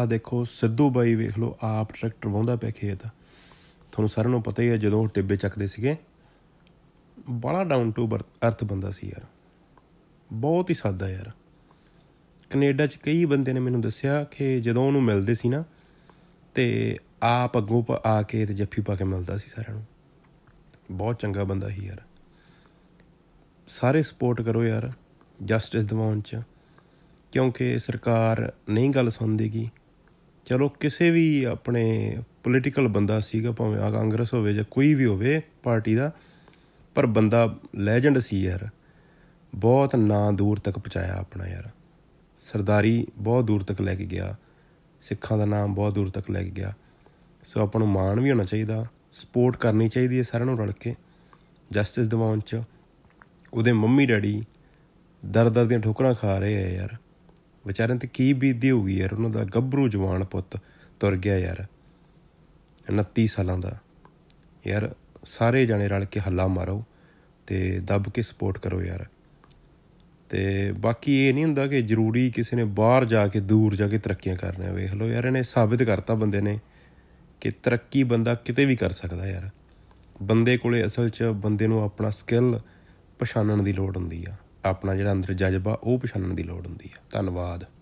ਆ ਦੇਖੋ ਸਿੱਧੂ ਬਾਈ ਵੇਖ ਲਓ ਆਪ ਟਰੈਕਟਰ ਵਾਉਂਦਾ ਪਿਆ ਖੇਤ ਤੁਹਾਨੂੰ ਸਾਰਿਆਂ ਨੂੰ ਪਤਾ ਹੀ ਹੈ ਜਦੋਂ ਟਿੱਬੇ ਚੱਕਦੇ ਸੀਗੇ ਬੜਾ ਡਾਊਨ ਟੂ ਅਰਥ ਬੰਦਾ ਸੀ ਯਾਰ ਬਹੁਤ ਹੀ ਸਾਦਾ ਯਾਰ ਕੈਨੇਡਾ 'ਚ ਕਈ ਬੰਦੇ ਨੇ ਮੈਨੂੰ ਦੱਸਿਆ ਕਿ ਜਦੋਂ ਉਹਨੂੰ ਮਿਲਦੇ ਸੀ ਨਾ ਤੇ ਆਪ ਅੱਗੋਂ ਆ ਕੇ ਤੇ ਜੱਫੀ ਪਾ ਕੇ ਮਿਲਦਾ ਸੀ ਸਾਰਿਆਂ ਨੂੰ ਬਹੁਤ ਚੰਗਾ ਬੰਦਾ ਸੀ ਯਾਰ ਸਾਰੇ ਸਪੋਰਟ ਕਰੋ ਯਾਰ ਜਸਟਿਸ ਦਿਵਾਉਣ 'ਚ ਕਿਉਂਕਿ ਸਰਕਾਰ ਨਹੀਂ ਗੱਲ ਸੁਣਦੀਗੀ ਚਲੋ ਕਿਸੇ ਵੀ ਆਪਣੇ ਪੋਲੀਟੀਕਲ ਬੰਦਾ ਸੀਗਾ ਭਾਵੇਂ ਆ ਕਾਂਗਰਸ ਹੋਵੇ ਜਾਂ ਕੋਈ ਵੀ ਹੋਵੇ ਪਾਰਟੀ ਦਾ ਪਰ ਬੰਦਾ ਲੈਜੈਂਡ ਸੀ ਯਾਰ ਬਹੁਤ ਨਾਂ ਦੂਰ ਤੱਕ ਪਹੁੰਚਾਇਆ ਆਪਣਾ ਯਾਰ ਸਰਦਾਰੀ ਬਹੁਤ ਦੂਰ ਤੱਕ ਲੈ ਕੇ ਗਿਆ ਸਿੱਖਾਂ ਦਾ ਨਾਮ ਬਹੁਤ ਦੂਰ ਤੱਕ ਲੈ ਕੇ ਗਿਆ ਸੋ ਆਪਾਂ ਨੂੰ ਮਾਣ ਵੀ ਹੋਣਾ ਚਾਹੀਦਾ ਸਪੋਰਟ ਕਰਨੀ ਚਾਹੀਦੀ ਹੈ ਸਾਰਿਆਂ ਨੂੰ ਰਲ ਕੇ ਜਸਟਿਸ ਦਿਵਾਉਣ ਚ ਉਹਦੇ ਮੰਮੀ ਡੈਡੀ ਦਰਦ ਦਰਦ ਦੀਆਂ ਠੋਕਰਾਂ ਖਾ ਰਹੇ ਆ ਯਾਰ ਵਿਚਾਰਨ ਤੇ ਕੀ ਬੀਤੀ ਹੋਊਗੀ ਯਾਰ ਉਹਨਾਂ ਦਾ ਗੱਭਰੂ ਜਵਾਨ ਪੁੱਤ ਤੁਰ ਗਿਆ ਯਾਰ 29 ਸਾਲਾਂ ਦਾ ਯਾਰ ਸਾਰੇ ਜਾਣੇ ਰਲ ਕੇ ਹੱਲਾ ਮਾਰੋ ਤੇ ਦੱਬ ਕੇ ਸਪੋਰਟ ਕਰੋ ਯਾਰ ਤੇ ਬਾਕੀ ਇਹ ਨਹੀਂ ਹੁੰਦਾ ਕਿ ਜ਼ਰੂਰੀ ਕਿਸੇ ਨੇ ਬਾਹਰ ਜਾ ਕੇ ਦੂਰ ਜਾ ਕੇ ਤਰੱਕੀਆਂ ਆ ਵੇਖ ਲਓ ਯਾਰ ਇਹਨੇ ਸਾਬਿਤ ਕਰਤਾ ਬੰਦੇ ਨੇ ਕਿ ਤਰੱਕੀ ਬੰਦਾ ਕਿਤੇ ਵੀ ਕਰ ਸਕਦਾ ਯਾਰ ਬੰਦੇ ਕੋਲੇ ਅਸਲ 'ਚ ਬੰਦੇ ਨੂੰ ਆਪਣਾ ਸਕਿੱਲ ਪਛਾਣਨ ਦੀ ਲੋੜ ਹੁੰਦੀ ਆ ਆਪਣਾ ਜਿਹੜਾ ਅੰਦਰ ਜਜ਼ਬਾ ਉਹ ਪਛਾਣਨ ਦੀ ਲੋੜ ਹੁੰਦੀ ਹੈ ਧੰਨਵਾਦ